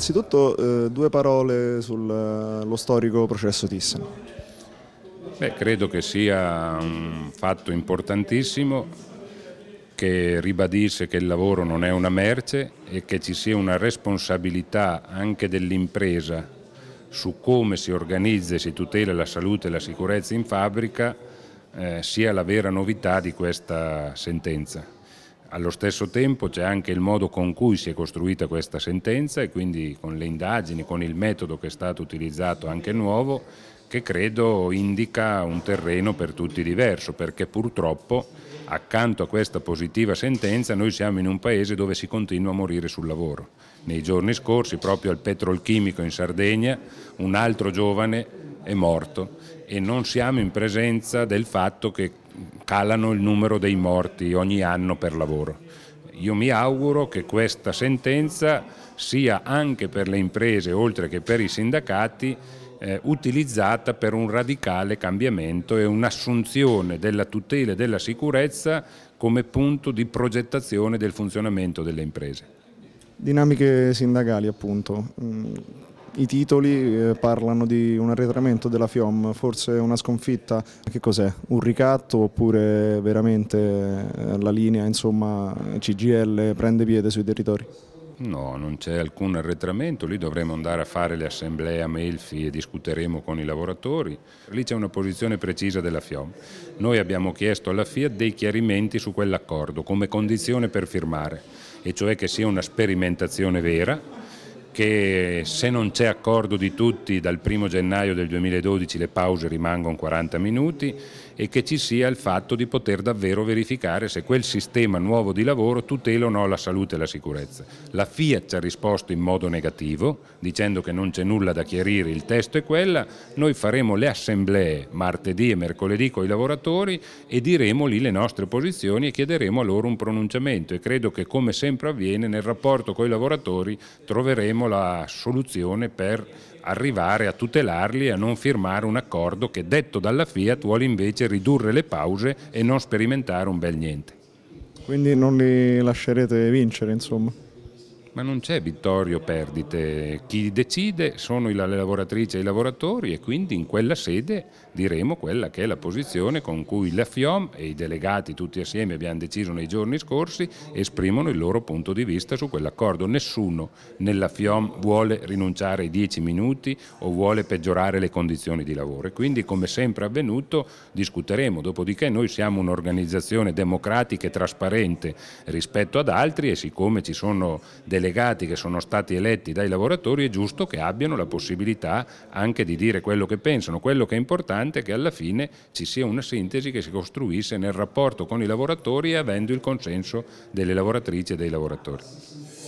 innanzitutto eh, due parole sullo eh, storico processo Thyssen. Beh, credo che sia un fatto importantissimo che ribadisce che il lavoro non è una merce e che ci sia una responsabilità anche dell'impresa su come si organizza e si tutela la salute e la sicurezza in fabbrica eh, sia la vera novità di questa sentenza. Allo stesso tempo c'è anche il modo con cui si è costruita questa sentenza e quindi con le indagini, con il metodo che è stato utilizzato anche nuovo, che credo indica un terreno per tutti diverso, perché purtroppo accanto a questa positiva sentenza noi siamo in un paese dove si continua a morire sul lavoro. Nei giorni scorsi, proprio al petrolchimico in Sardegna, un altro giovane è morto e non siamo in presenza del fatto che calano il numero dei morti ogni anno per lavoro. Io mi auguro che questa sentenza sia anche per le imprese, oltre che per i sindacati, eh, utilizzata per un radicale cambiamento e un'assunzione della tutela e della sicurezza come punto di progettazione del funzionamento delle imprese. Dinamiche sindacali appunto, mm i titoli eh, parlano di un arretramento della FIOM, forse una sconfitta, che cos'è? Un ricatto oppure veramente eh, la linea insomma, CGL prende piede sui territori? No, non c'è alcun arretramento, lì dovremo andare a fare le assemblee a Melfi e discuteremo con i lavoratori. Lì c'è una posizione precisa della FIOM. Noi abbiamo chiesto alla FIAT dei chiarimenti su quell'accordo come condizione per firmare, e cioè che sia una sperimentazione vera che se non c'è accordo di tutti dal 1 gennaio del 2012 le pause rimangono 40 minuti e che ci sia il fatto di poter davvero verificare se quel sistema nuovo di lavoro tutela o no la salute e la sicurezza. La Fiat ci ha risposto in modo negativo dicendo che non c'è nulla da chiarire, il testo è quella, noi faremo le assemblee martedì e mercoledì con i lavoratori e diremo lì le nostre posizioni e chiederemo a loro un pronunciamento e credo che come sempre avviene nel rapporto con i lavoratori troveremo troveremo la soluzione per arrivare a tutelarli e a non firmare un accordo che detto dalla Fiat vuole invece ridurre le pause e non sperimentare un bel niente. Quindi non li lascerete vincere insomma? Ma non c'è vittorio o perdite, chi decide sono le lavoratrici e i lavoratori e quindi in quella sede diremo quella che è la posizione con cui la FIOM e i delegati tutti assieme abbiamo deciso nei giorni scorsi esprimono il loro punto di vista su quell'accordo. Nessuno nella FIOM vuole rinunciare ai dieci minuti o vuole peggiorare le condizioni di lavoro e quindi come sempre avvenuto discuteremo, dopodiché noi siamo un'organizzazione democratica e trasparente rispetto ad altri e siccome ci sono delle delegati che sono stati eletti dai lavoratori è giusto che abbiano la possibilità anche di dire quello che pensano. Quello che è importante è che alla fine ci sia una sintesi che si costruisse nel rapporto con i lavoratori e avendo il consenso delle lavoratrici e dei lavoratori.